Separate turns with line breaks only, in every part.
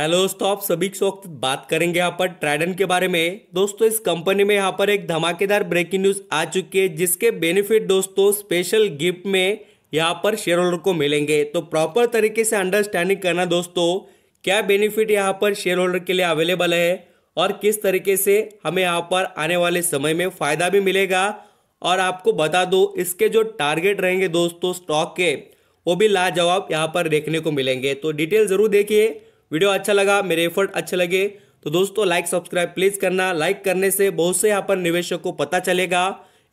hello दोस्तों आप सभी के वक्त बात करेंगे यहाँ पर ट्राइडन के बारे में दोस्तों इस कंपनी में यहाँ पर एक धमाकेदार ब्रेकिंग न्यूज आ चुकी है जिसके बेनिफिट दोस्तों स्पेशल गिफ्ट में यहाँ पर शेयर होल्डर को मिलेंगे तो प्रॉपर तरीके से अंडरस्टैंडिंग करना दोस्तों क्या बेनिफिट यहाँ पर शेयर होल्डर के लिए अवेलेबल है और किस तरीके से हमें यहाँ पर आने वाले समय में फ़ायदा भी मिलेगा और आपको बता दो इसके जो टारगेट रहेंगे दोस्तों स्टॉक के वो भी लाजवाब यहाँ पर देखने को मिलेंगे तो डिटेल ज़रूर देखिए वीडियो अच्छा लगा मेरे एफर्ट अच्छे लगे तो दोस्तों लाइक सब्सक्राइब प्लीज़ करना लाइक करने से बहुत से यहाँ पर निवेशक को पता चलेगा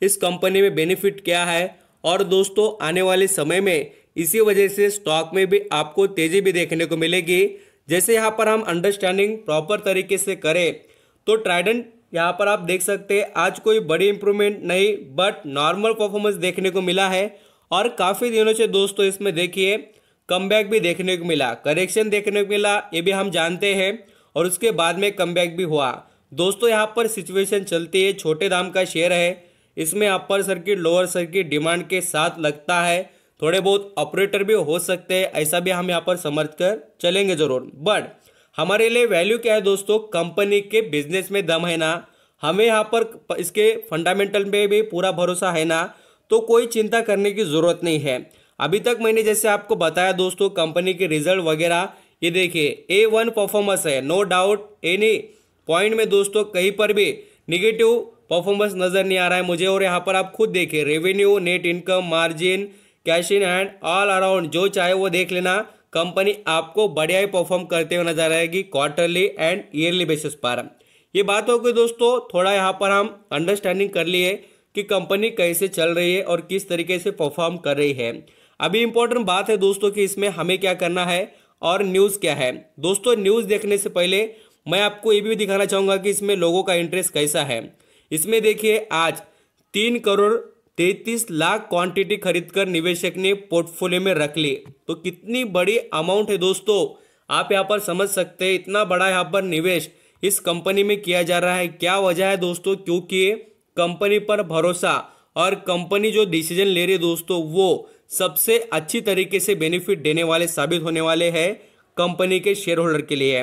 इस कंपनी में बेनिफिट क्या है और दोस्तों आने वाले समय में इसी वजह से स्टॉक में भी आपको तेज़ी भी देखने को मिलेगी जैसे यहाँ पर हम अंडरस्टैंडिंग प्रॉपर तरीके से करें तो ट्राइडेंट यहाँ पर आप देख सकते हैं आज कोई बड़ी इंप्रूवमेंट नहीं बट नॉर्मल परफॉर्मेंस देखने को मिला है और काफ़ी दिनों से दोस्तों इसमें देखिए कम भी देखने को मिला करेक्शन देखने को मिला ये भी हम जानते हैं और उसके बाद में कम भी हुआ दोस्तों यहाँ पर सिचुएशन चलती है छोटे दाम का शेयर है इसमें upper circuit lower circuit demand के साथ लगता है थोड़े बहुत ऑपरेटर भी हो सकते हैं ऐसा भी हम यहाँ पर समझ कर चलेंगे जरूर बट हमारे लिए वैल्यू क्या है दोस्तों कंपनी के बिजनेस में दम है ना हमें यहाँ पर इसके फंडामेंटल में भी पूरा भरोसा है ना तो कोई चिंता करने की ज़रूरत नहीं है अभी तक मैंने जैसे आपको बताया दोस्तों कंपनी के रिजल्ट वगैरह ये देखिए ए वन परफॉर्मेंस है नो डाउट एनी पॉइंट में दोस्तों कहीं पर भी निगेटिव परफॉर्मेंस नज़र नहीं आ रहा है मुझे और यहाँ पर आप खुद देखिए revenue net income margin cash in hand all around जो चाहे वो देख लेना कंपनी आपको बढ़िया ही परफॉर्म करते हुए नजर आएगी क्वार्टरली एंड ईयरली बेसिस पर ये बात हो गई दोस्तों थोड़ा यहाँ पर हम अंडरस्टैंडिंग कर लिए कि कंपनी कैसे चल रही है और किस तरीके से परफॉर्म कर रही है अभी इंपॉर्टेंट बात है दोस्तों कि इसमें हमें क्या करना है और न्यूज़ क्या है दोस्तों न्यूज़ देखने से पहले मैं आपको ये भी दिखाना चाहूंगा कि इसमें लोगों का इंटरेस्ट कैसा है इसमें देखिए आज तीन करोड़ तैतीस लाख क्वांटिटी खरीदकर निवेशक ने पोर्टफोलियो में रख ली तो कितनी बड़ी अमाउंट है दोस्तों आप यहाँ पर समझ सकते हैं इतना बड़ा यहाँ पर निवेश इस कंपनी में किया जा रहा है क्या वजह है दोस्तों क्योंकि कंपनी पर भरोसा और कंपनी जो डिसीजन ले रही है दोस्तों वो सबसे अच्छी तरीके से बेनिफिट देने वाले साबित होने वाले है कंपनी के शेयर होल्डर के लिए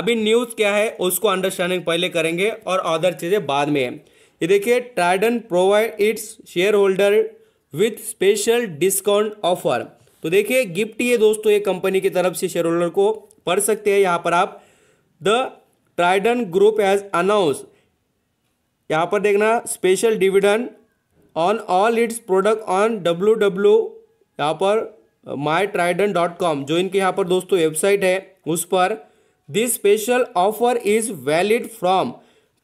अभी न्यूज़ क्या है उसको अंडरस्टैंडिंग पहले करेंगे और अदर चीज़ें बाद में ये देखिए Trident provide its share holder with special discount offer तो देखिए गिफ्ट ये दोस्तों ये कंपनी की तरफ से शेयर होल्डर को पढ़ सकते हैं यहाँ पर आप the Trident group has announce यहाँ पर देखना special dividend on all its product on W W यहाँ पर माई ट्राइडन डॉट कॉम जो इनके यहाँ पर दोस्तों वेबसाइट है उस पर this special offer is valid from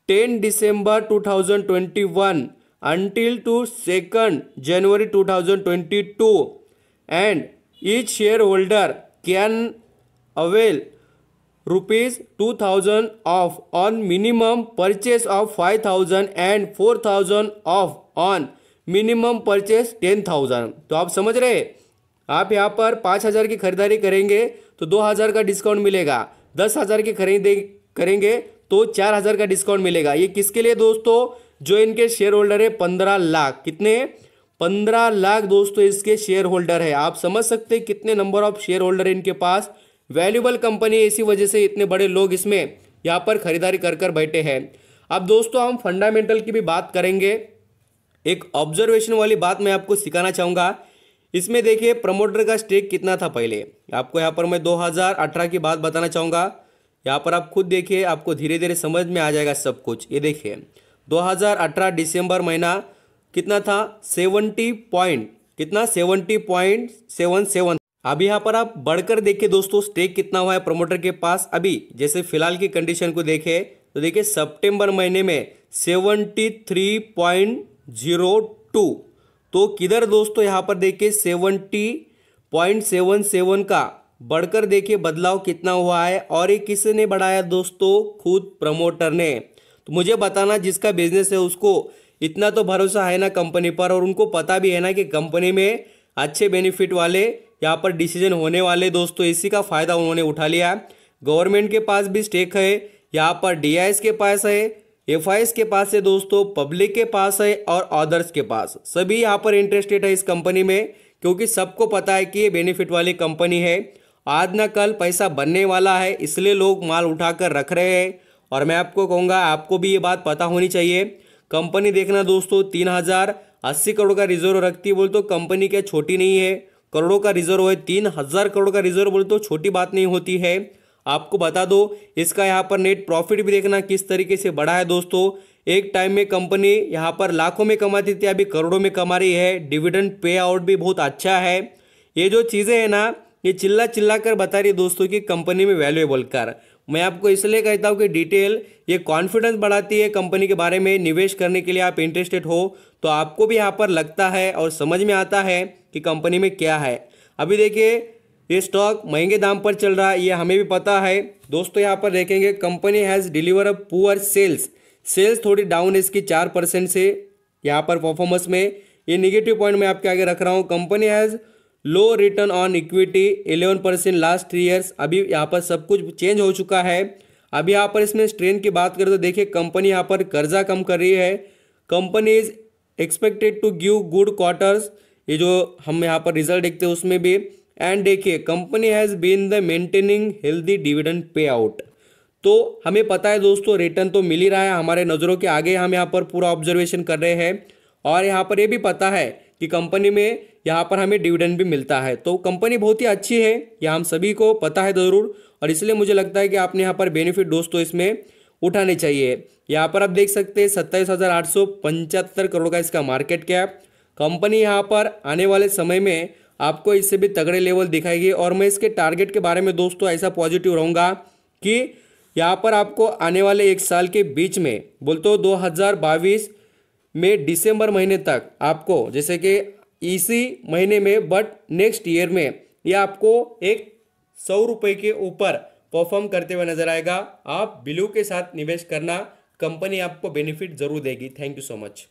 ten December to thousand twenty one until to second January two thousand twenty two and each share holder can avail rupees two thousand off on minimum purchase of five thousand and four thousand off on minimum purchase ten thousand तो आप समझ रहे आप यहाँ पर पाँच हज़ार की खरीदारी करेंगे तो दो हज़ार का डिस्काउंट मिलेगा दस हज़ार की खरीदे करेंगे तो चार हज़ार का डिस्काउंट मिलेगा ये किसके लिए दोस्तों जो इनके शेयर होल्डर है पंद्रह लाख कितने पंद्रह लाख दोस्तों इसके शेयर होल्डर है आप समझ सकते हैं कितने नंबर ऑफ शेयर होल्डर है इनके पास वैल्यूबल कंपनी इसी वजह से इतने बड़े लोग इसमें यहाँ पर खरीदारी कर कर बैठे हैं अब दोस्तों हम फंडामेंटल की भी बात करेंगे एक ऑब्जर्वेशन वाली बात मैं आपको सिखाना चाहूँगा इसमें देखिए प्रमोटर का स्टेक कितना था पहले आपको यहाँ पर मैं 2018 की बात बताना चाहूँगा यहाँ पर आप खुद देखिए आपको धीरे धीरे समझ में आ जाएगा सब कुछ ये देखिए 2018 दिसंबर महीना कितना था 70 पॉइंट कितना 70 पॉइंट सेवन सेवन अभी यहाँ पर आप बढ़कर देखिए दोस्तों स्टेक कितना हुआ है प्रमोटर के पास अभी जैसे फिलहाल की कंडीशन को देखे तो देखिए सेप्टेम्बर महीने में seventy three point zero two तो किधर दोस्तों यहाँ पर देखिए सेवेंटी पॉइंट सेवन सेवन का बढ़कर देखिए बदलाव कितना हुआ है और ये किसने बढ़ाया दोस्तों खुद प्रमोटर ने तो मुझे बताना जिसका बिजनेस है उसको इतना तो भरोसा है ना कंपनी पर और उनको पता भी है ना कि कंपनी में अच्छे बेनिफिट वाले यहाँ पर डिसीजन होने वाले दोस्तों इसी का फ़ायदा उन्होंने उठा लिया गवर्नमेंट के पास भी स्टेक है यहाँ पर डी के पास है एफ के पास है दोस्तों पब्लिक के पास है और अदर्स के पास सभी यहाँ पर इंटरेस्टेड है इस कंपनी में क्योंकि सबको पता है कि ये बेनिफिट वाली कंपनी है आज ना कल पैसा बनने वाला है इसलिए लोग माल उठाकर रख रहे हैं और मैं आपको कहूँगा आपको भी ये बात पता होनी चाहिए कंपनी देखना दोस्तों तीन हज़ार अस्सी करोड़ का रिजर्व रखती है बोल तो कंपनी क्या छोटी नहीं है करोड़ों का रिजर्व है तीन हज़ार करोड़ का रिजर्व बोल तो छोटी बात नहीं होती है आपको बता दो इसका यहाँ पर नेट प्रॉफिट भी देखना किस तरीके से बढ़ा है दोस्तों एक टाइम में कंपनी यहाँ पर लाखों में कमाती थी अभी करोड़ों में कमा रही है डिविडेंड पे आउट भी बहुत अच्छा है ये जो चीज़ें हैं ना ये चिल्ला चिल्ला कर बता रही है दोस्तों कि कंपनी में वैल्यूएबल कर मैं आपको इसलिए कहता हूँ कि डिटेल ये कॉन्फिडेंस बढ़ाती है कंपनी के बारे में निवेश करने के लिए आप इंटरेस्टेड हो तो आपको भी यहाँ पर लगता है और समझ में आता है कि कंपनी में क्या है अभी देखिए ये स्टॉक महंगे दाम पर चल रहा है ये हमें भी पता है दोस्तों यहाँ पर देखेंगे company has deliver a poor sales sales थोड़ी डाउन है इसकी चार परसेंट से यहाँ पर परफॉर्मेंस में ये निगेटिव पॉइंट मैं आपके आगे रख रहा हूँ company has low return on equity eleven percent last three years अभी यहाँ पर सब कुछ चेंज हो चुका है अभी यहाँ पर इसमें स्ट्रेन की बात करें तो देखिए कंपनी यहाँ पर कर्जा कम कर रही है company is expected to give good quarters ये जो हम यहाँ पर रिजल्ट देखते हैं उसमें भी एंड देखिए company has been the maintaining healthy dividend pay out तो हमें पता है दोस्तों रिटर्न तो मिल ही रहा है हमारे नज़रों के आगे हम यहाँ पर पूरा ऑब्जर्वेशन कर रहे हैं और यहाँ पर ये भी पता है कि कंपनी में यहाँ पर हमें डिविडेंड भी मिलता है तो कंपनी बहुत ही अच्छी है यह हम सभी को पता है ज़रूर और इसलिए मुझे लगता है कि आपने यहाँ पर बेनिफिट दोस्तों इसमें उठाने चाहिए यहाँ पर आप देख सकते हैं सत्ताईस हज़ार आठ सौ पंचहत्तर करोड़ का इसका मार्केट कैप कंपनी यहाँ पर आने वाले समय में आपको इससे भी तगड़े लेवल दिखाएगी और मैं इसके टारगेट के बारे में दोस्तों ऐसा पॉजिटिव रहूँगा कि यहाँ पर आपको आने वाले एक साल के बीच में बोलते हो दो में दिसंबर महीने तक आपको जैसे कि इसी महीने में बट नेक्स्ट ईयर में यह आपको एक सौ रुपये के ऊपर परफॉर्म करते हुए नजर आएगा आप बिलू के साथ निवेश करना कंपनी आपको बेनिफिट जरूर देगी थैंक यू सो मच